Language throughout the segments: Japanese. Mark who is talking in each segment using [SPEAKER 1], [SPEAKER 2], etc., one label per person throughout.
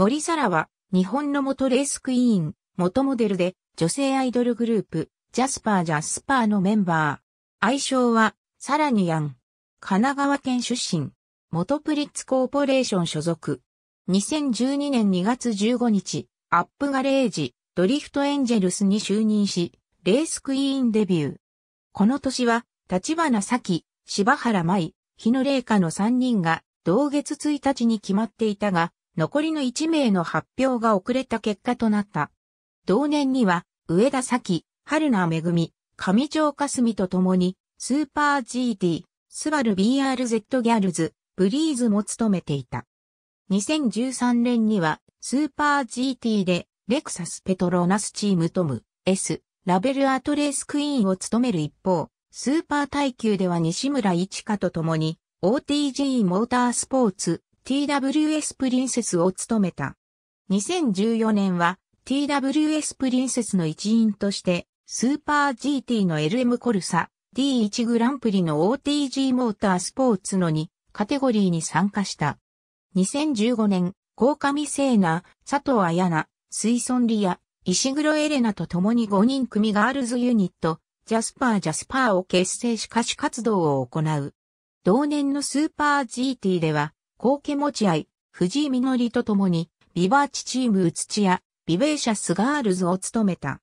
[SPEAKER 1] 森沙羅は、日本の元レースクイーン、元モデルで、女性アイドルグループ、ジャスパージャスパーのメンバー。愛称は、サラニヤン。神奈川県出身。元プリッツコーポレーション所属。2012年2月15日、アップガレージ、ドリフトエンジェルスに就任し、レースクイーンデビュー。この年は、立花咲、柴原舞、日野玲香の3人が、同月1日に決まっていたが、残りの1名の発表が遅れた結果となった。同年には、上田咲、春名恵、上条かすみと共に、スーパー GT、スバル BRZ ギャルズ、ブリーズも務めていた。2013年には、スーパー GT で、レクサスペトロナスチームトム、S、ラベルアートレースクイーンを務める一方、スーパー耐久では西村一花と共に、OTG モータースポーツ、TWS プリンセスを務めた。2014年は TWS プリンセスの一員として、スーパー GT の LM コルサ D1 グランプリの OTG モータースポーツの2カテゴリーに参加した。2015年、高上聖奈、佐藤彩奈、水村リア、石黒エレナと共に5人組ガールズユニット、ジャスパージャスパーを結成し歌手活動を行う。同年のスーパー GT では、高家持ち合い、藤井実と共に、ビバーチチーム宇土屋、ビベーシャスガールズを務めた。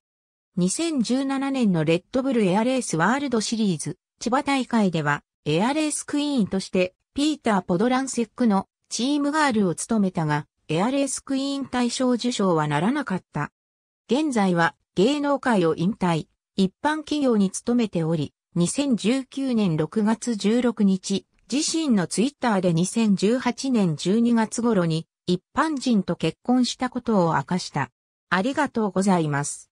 [SPEAKER 1] 2017年のレッドブルエアレースワールドシリーズ、千葉大会では、エアレースクイーンとして、ピーター・ポドランセックのチームガールを務めたが、エアレースクイーン大賞受賞はならなかった。現在は芸能界を引退、一般企業に勤めており、2019年6月16日、自身のツイッターで2018年12月頃に一般人と結婚したことを明かした。ありがとうございます。